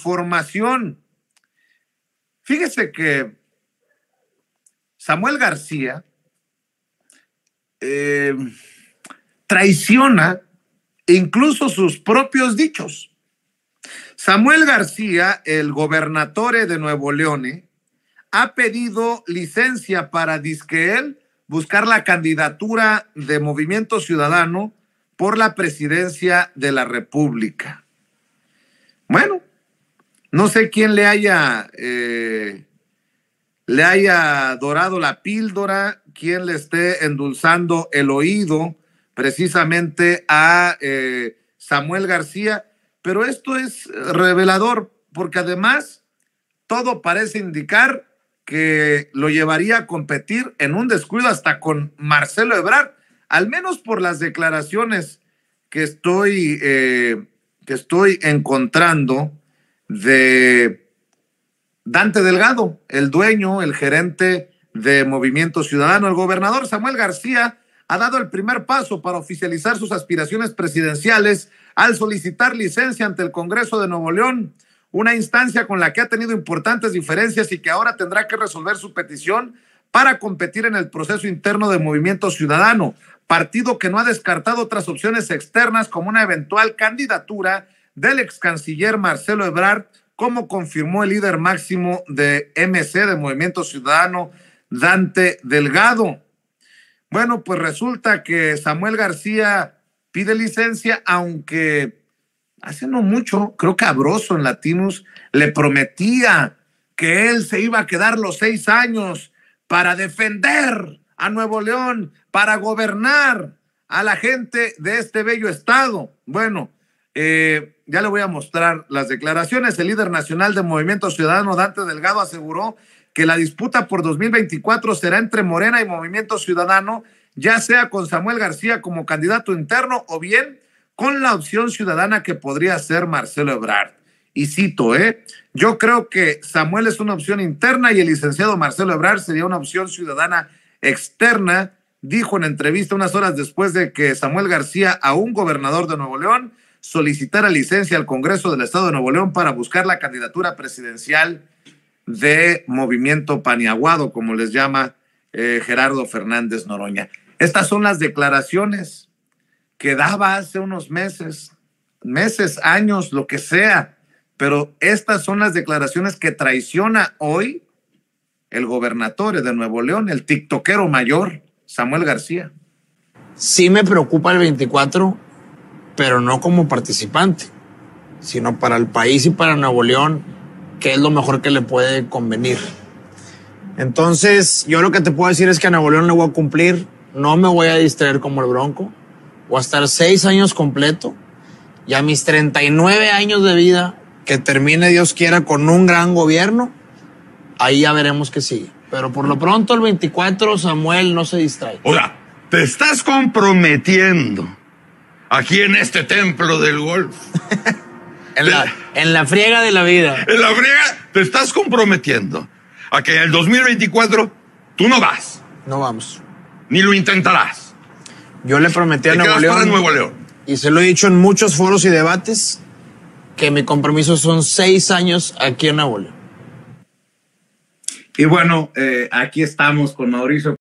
formación. Fíjese que Samuel García eh, traiciona incluso sus propios dichos. Samuel García, el gobernatore de Nuevo León, eh, ha pedido licencia para disque él buscar la candidatura de Movimiento Ciudadano por la presidencia de la República. Bueno, no sé quién le haya, eh, le haya dorado la píldora, quién le esté endulzando el oído precisamente a eh, Samuel García, pero esto es revelador porque además todo parece indicar que lo llevaría a competir en un descuido hasta con Marcelo Ebrard, al menos por las declaraciones que estoy, eh, que estoy encontrando de Dante Delgado, el dueño, el gerente de Movimiento Ciudadano. El gobernador Samuel García ha dado el primer paso para oficializar sus aspiraciones presidenciales al solicitar licencia ante el Congreso de Nuevo León, una instancia con la que ha tenido importantes diferencias y que ahora tendrá que resolver su petición para competir en el proceso interno de Movimiento Ciudadano, partido que no ha descartado otras opciones externas como una eventual candidatura del ex canciller Marcelo Ebrard, como confirmó el líder máximo de MC, de Movimiento Ciudadano, Dante Delgado. Bueno, pues resulta que Samuel García pide licencia, aunque hace no mucho, creo que Abroso en latinos, le prometía que él se iba a quedar los seis años para defender a Nuevo León, para gobernar a la gente de este bello estado. Bueno, eh, ya le voy a mostrar las declaraciones. El líder nacional de Movimiento Ciudadano, Dante Delgado, aseguró que la disputa por 2024 será entre Morena y Movimiento Ciudadano, ya sea con Samuel García como candidato interno o bien con la opción ciudadana que podría ser Marcelo Ebrard. Y cito, ¿eh? Yo creo que Samuel es una opción interna y el licenciado Marcelo Ebrard sería una opción ciudadana externa, dijo en entrevista unas horas después de que Samuel García, a un gobernador de Nuevo León, solicitar a licencia al Congreso del Estado de Nuevo León para buscar la candidatura presidencial de Movimiento Paniaguado, como les llama eh, Gerardo Fernández Noroña. Estas son las declaraciones que daba hace unos meses, meses, años, lo que sea, pero estas son las declaraciones que traiciona hoy el gobernador de Nuevo León, el tiktokero mayor, Samuel García. Sí me preocupa el 24 pero no como participante, sino para el país y para Nuevo León, que es lo mejor que le puede convenir. Entonces, yo lo que te puedo decir es que a Nuevo León le voy a cumplir, no me voy a distraer como el Bronco, voy a estar seis años completo y a mis 39 años de vida, que termine Dios quiera con un gran gobierno, ahí ya veremos qué sigue. Pero por lo pronto el 24 Samuel no se distrae. O te estás comprometiendo aquí en este templo del golf. en, la, friega de la vida. En la friega te estás comprometiendo a que en el 2024 tú no vas. No vamos. Ni lo intentarás. Yo le prometí a Nuevo León, Y se lo he dicho en muchos foros y debates que mi compromiso son seis años aquí en Nuevo León. Y bueno, eh, aquí estamos con Mauricio.